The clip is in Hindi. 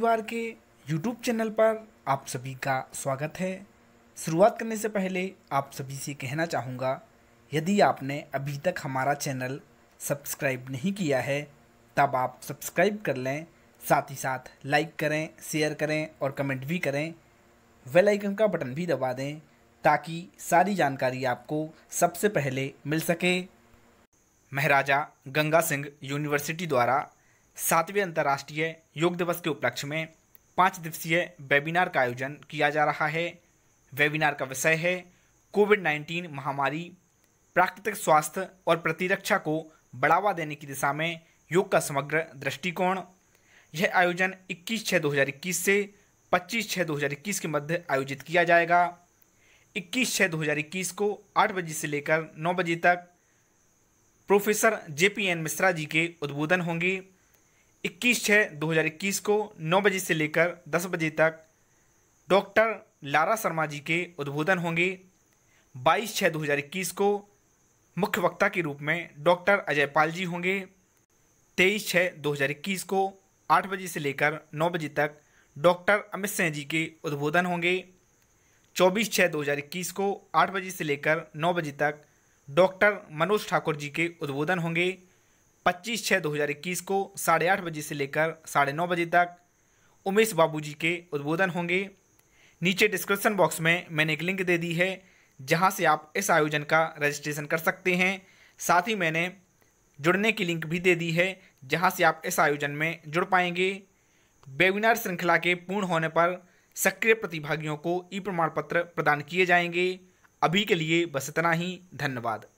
परिवार के यूट्यूब चैनल पर आप सभी का स्वागत है शुरुआत करने से पहले आप सभी से कहना चाहूँगा यदि आपने अभी तक हमारा चैनल सब्सक्राइब नहीं किया है तब आप सब्सक्राइब कर लें साथ ही साथ लाइक करें शेयर करें और कमेंट भी करें वेल आइकन का बटन भी दबा दें ताकि सारी जानकारी आपको सबसे पहले मिल सके महाराजा गंगा सिंह यूनिवर्सिटी द्वारा सातवें अंतर्राष्ट्रीय योग दिवस के उपलक्ष्य में पाँच दिवसीय वेबिनार का आयोजन किया जा रहा है वेबिनार का विषय है कोविड नाइन्टीन महामारी प्राकृतिक स्वास्थ्य और प्रतिरक्षा को बढ़ावा देने की दिशा में योग का समग्र दृष्टिकोण यह आयोजन 21 छः 2021 से 25 छः 2021 के मध्य आयोजित किया जाएगा 21 छः 2021 को 8 बजे से लेकर 9 बजे तक professor J P N Mishra ji के उद्बोधन होंगे इक्कीस छः इक्कीस को नौ बजे से लेकर दस बजे तक डॉक्टर लारा शर्मा जी के उद्बोधन होंगे 22 छः 2021 को मुख्य वक्ता के रूप में डॉक्टर अजय पाल जी होंगे 23 छः 2021 को 8 बजे से लेकर 9 बजे तक डॉक्टर अमित सिंह जी के उद्बोधन होंगे 24 छः 2021 को 8 बजे से लेकर 9 बजे तक डॉक्टर मनोज ठाकुर जी के उद्बोधन होंगे पच्चीस छः दो हज़ार इक्कीस को साढ़े आठ बजे से लेकर साढ़े नौ बजे तक उमेश बाबूजी के उद्बोधन होंगे नीचे डिस्क्रिप्सन बॉक्स में मैंने एक लिंक दे दी है जहां से आप इस आयोजन का रजिस्ट्रेशन कर सकते हैं साथ ही मैंने जुड़ने की लिंक भी दे दी है जहाँ से आप इस आयोजन में जुड़ पाएंगे वेबिनार श्रृंखला के पूर्ण होने पर सक्रिय प्रतिभागियों को ई प्रमाण पत्र प्रदान किए जाएंगे अभी के लिए बस इतना ही धन्यवाद